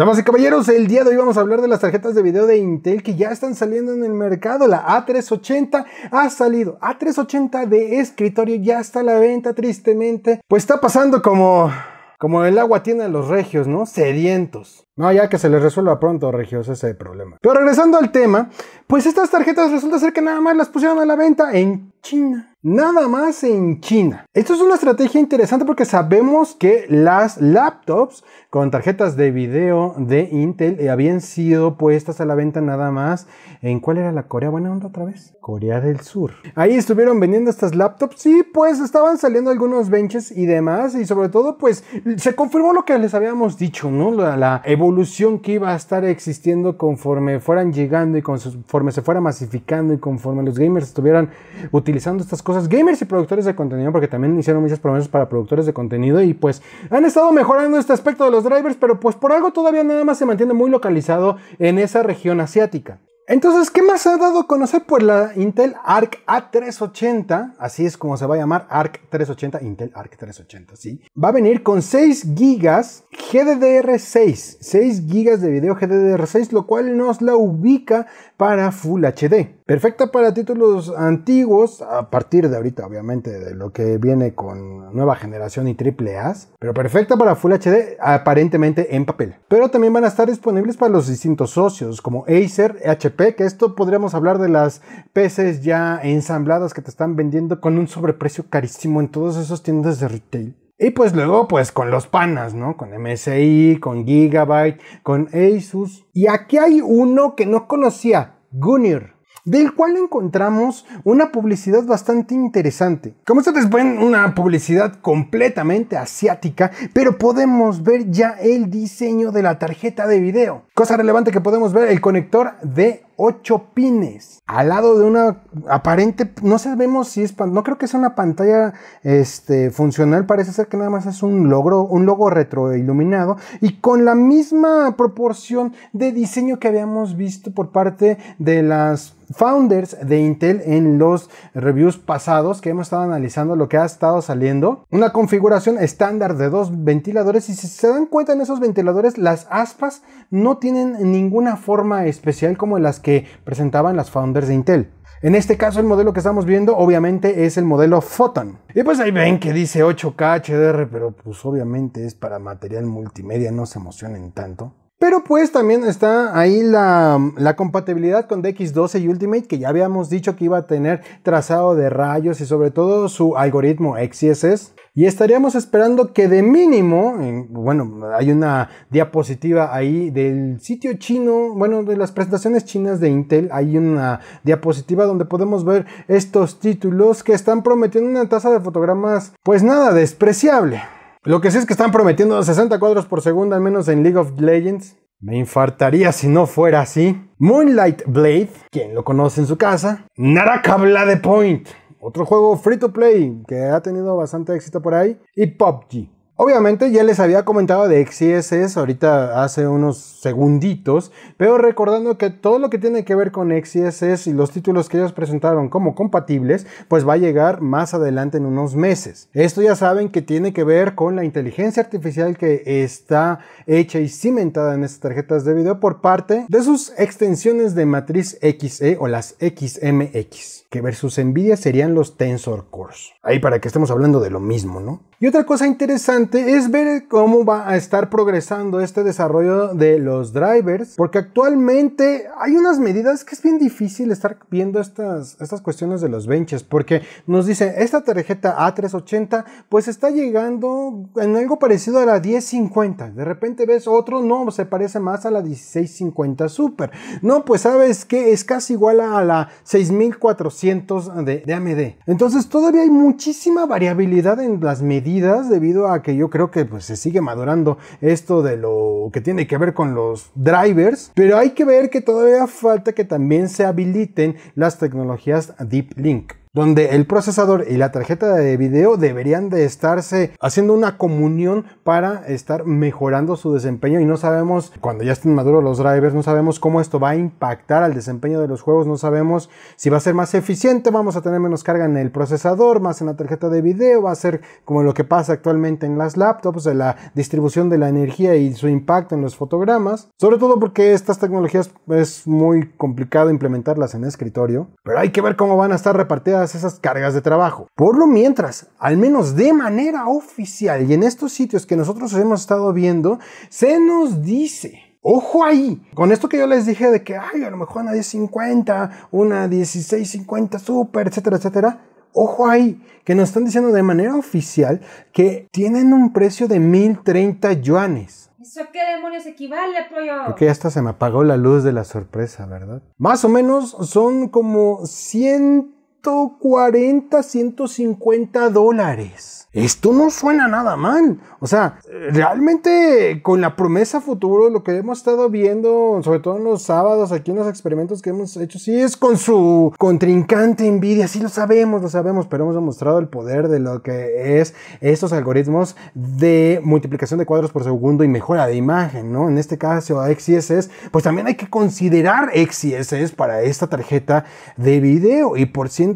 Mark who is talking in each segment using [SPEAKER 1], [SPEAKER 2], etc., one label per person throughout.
[SPEAKER 1] Damas y caballeros, el día de hoy vamos a hablar de las tarjetas de video de Intel que ya están saliendo en el mercado. La A380 ha salido. A380 de escritorio ya está a la venta, tristemente. Pues está pasando como, como el agua tiene a los regios, ¿no? Sedientos. No, ya que se les resuelva pronto, Regios, ese problema. Pero regresando al tema, pues estas tarjetas resulta ser que nada más las pusieron a la venta en China. Nada más en China. Esto es una estrategia interesante porque sabemos que las laptops con tarjetas de video de Intel eh, habían sido puestas a la venta nada más en cuál era la Corea buena onda otra vez. Corea del Sur. Ahí estuvieron vendiendo estas laptops y pues estaban saliendo algunos benches y demás y sobre todo pues se confirmó lo que les habíamos dicho, ¿no? La, la evolución evolución que iba a estar existiendo conforme fueran llegando y conforme se fuera masificando y conforme los gamers estuvieran utilizando estas cosas, gamers y productores de contenido, porque también hicieron muchas promesas para productores de contenido y pues han estado mejorando este aspecto de los drivers, pero pues por algo todavía nada más se mantiene muy localizado en esa región asiática. Entonces, ¿qué más ha dado a conocer? Pues la Intel Arc A380, así es como se va a llamar Arc 380, Intel Arc 380, sí. Va a venir con 6 GB GDDR6, 6 GB de video GDDR6, lo cual nos la ubica para Full HD. Perfecta para títulos antiguos, a partir de ahorita obviamente de lo que viene con nueva generación y triple A, pero perfecta para Full HD aparentemente en papel. Pero también van a estar disponibles para los distintos socios como Acer, HP, que esto podríamos hablar de las PCs ya ensambladas que te están vendiendo con un sobreprecio carísimo en todas esas tiendas de retail. Y pues luego, pues con los panas, ¿no? Con MSI, con Gigabyte, con Asus. Y aquí hay uno que no conocía, Gunir, del cual encontramos una publicidad bastante interesante. Como ustedes ven, una publicidad completamente asiática, pero podemos ver ya el diseño de la tarjeta de video. Cosa relevante que podemos ver, el conector de 8 pines al lado de una aparente, no sabemos si es, no creo que sea una pantalla este, funcional, parece ser que nada más es un logro, un logo retroiluminado y con la misma proporción de diseño que habíamos visto por parte de las founders de Intel en los reviews pasados que hemos estado analizando lo que ha estado saliendo. Una configuración estándar de dos ventiladores y si se dan cuenta en esos ventiladores las aspas no tienen ninguna forma especial como las que presentaban las founders de Intel. En este caso el modelo que estamos viendo obviamente es el modelo Photon. Y pues ahí ven que dice 8K HDR, pero pues obviamente es para material multimedia, no se emocionen tanto. Pero pues también está ahí la, compatibilidad con DX12 y Ultimate, que ya habíamos dicho que iba a tener trazado de rayos y sobre todo su algoritmo XSS. Y estaríamos esperando que de mínimo, bueno, hay una diapositiva ahí del sitio chino, bueno, de las presentaciones chinas de Intel, hay una diapositiva donde podemos ver estos títulos que están prometiendo una tasa de fotogramas, pues nada, despreciable. Lo que sí es que están prometiendo 60 cuadros por segundo, al menos en League of Legends. Me infartaría si no fuera así. Moonlight Blade, quien lo conoce en su casa. Naraka Blade Point, otro juego free to play que ha tenido bastante éxito por ahí. Y PUBG, Obviamente ya les había comentado de XSS ahorita hace unos segunditos, pero recordando que todo lo que tiene que ver con XSS y los títulos que ellos presentaron como compatibles, pues va a llegar más adelante en unos meses. Esto ya saben que tiene que ver con la inteligencia artificial que está hecha y cimentada en estas tarjetas de video por parte de sus extensiones de matriz XE o las XMX, que versus Nvidia serían los Tensor Cores. Ahí para que estemos hablando de lo mismo, ¿no? Y otra cosa interesante es ver cómo va a estar progresando este desarrollo de los drivers, porque actualmente hay unas medidas que es bien difícil estar viendo estas, estas cuestiones de los benches, porque nos dice, esta tarjeta A380 pues está llegando en algo parecido a la 1050, de repente ves otro, no, se parece más a la 1650 Super, no, pues sabes que es casi igual a la 6400 de, de AMD. Entonces todavía hay muchísima variabilidad en las medidas debido a que yo creo que pues, se sigue madurando esto de lo que tiene que ver con los drivers, pero hay que ver que todavía falta que también se habiliten las tecnologías Deep Link donde el procesador y la tarjeta de video deberían de estarse haciendo una comunión para estar mejorando su desempeño y no sabemos cuando ya estén maduros los drivers, no sabemos cómo esto va a impactar al desempeño de los juegos, no sabemos si va a ser más eficiente, vamos a tener menos carga en el procesador, más en la tarjeta de video, va a ser como lo que pasa actualmente en las laptops, de la distribución de la energía y su impacto en los fotogramas, sobre todo porque estas tecnologías es muy complicado implementarlas en escritorio, pero hay que ver cómo van a estar repartidas esas cargas de trabajo. Por lo mientras, al menos de manera oficial y en estos sitios que nosotros hemos estado viendo, se nos dice Ojo ahí, con esto que yo les dije de que, ay, a lo mejor una 1050, una 1650 super, etcétera, etcétera. Ojo ahí, que nos están diciendo de manera oficial que tienen un precio de 1030 yuanes. ¿Eso qué demonios equivale, pollo? Porque hasta se me apagó la luz de la sorpresa, ¿verdad? Más o menos son como 100 140, 150 dólares. Esto no suena nada mal. O sea, realmente con la promesa futuro, lo que hemos estado viendo, sobre todo en los sábados, aquí en los experimentos que hemos hecho, sí es con su contrincante envidia, sí lo sabemos, lo sabemos, pero hemos demostrado el poder de lo que es estos algoritmos de multiplicación de cuadros por segundo y mejora de imagen, ¿no? En este caso, XSS, pues también hay que considerar XSS para esta tarjeta de video y por 100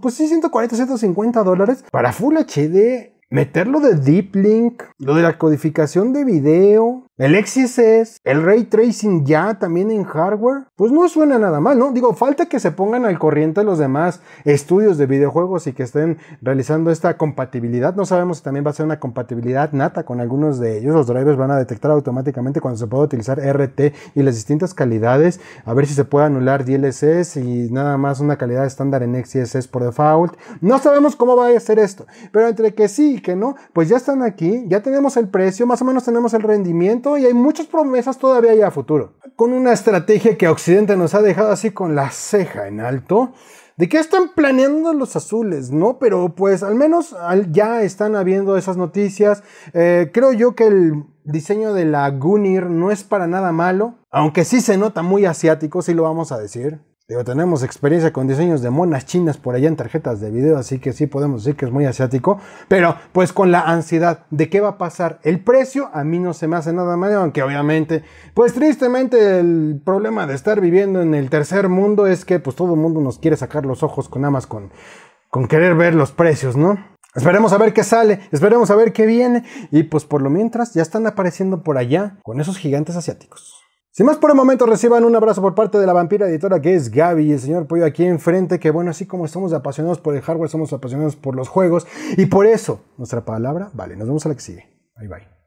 [SPEAKER 1] pues sí, 140, 150 dólares para Full HD meterlo de Deep Link, lo de la codificación de video, el XSS, el ray tracing ya también en hardware, pues no suena nada mal, ¿no? Digo, falta que se pongan al corriente los demás estudios de videojuegos y que estén realizando esta compatibilidad. No sabemos si también va a ser una compatibilidad nata con algunos de ellos. Los drivers van a detectar automáticamente cuando se pueda utilizar RT y las distintas calidades. A ver si se puede anular DLSS y nada más una calidad estándar en XSS por default. No sabemos cómo va a ser esto, pero entre que sí y que no, pues ya están aquí, ya tenemos el precio, más o menos tenemos el rendimiento y hay muchas promesas todavía ya a futuro. Con una estrategia que Occidente nos ha dejado así con la ceja en alto. ¿De qué están planeando los azules? No, pero pues al menos ya están habiendo esas noticias. Eh, creo yo que el diseño de la Gunir no es para nada malo. Aunque sí se nota muy asiático, sí lo vamos a decir. Digo, tenemos experiencia con diseños de monas chinas por allá en tarjetas de video, así que sí podemos decir que es muy asiático, pero pues con la ansiedad de qué va a pasar el precio, a mí no se me hace nada malo aunque obviamente, pues tristemente el problema de estar viviendo en el tercer mundo es que pues todo el mundo nos quiere sacar los ojos con nada más con, con querer ver los precios, ¿no? Esperemos a ver qué sale, esperemos a ver qué viene, y pues por lo mientras ya están apareciendo por allá con esos gigantes asiáticos. Sin más por el momento, reciban un abrazo por parte de la vampira editora que es Gaby y el señor Pollo aquí enfrente, que bueno, así como estamos apasionados por el hardware, somos apasionados por los juegos y por eso nuestra palabra vale. Nos vemos a la que sigue. Bye bye.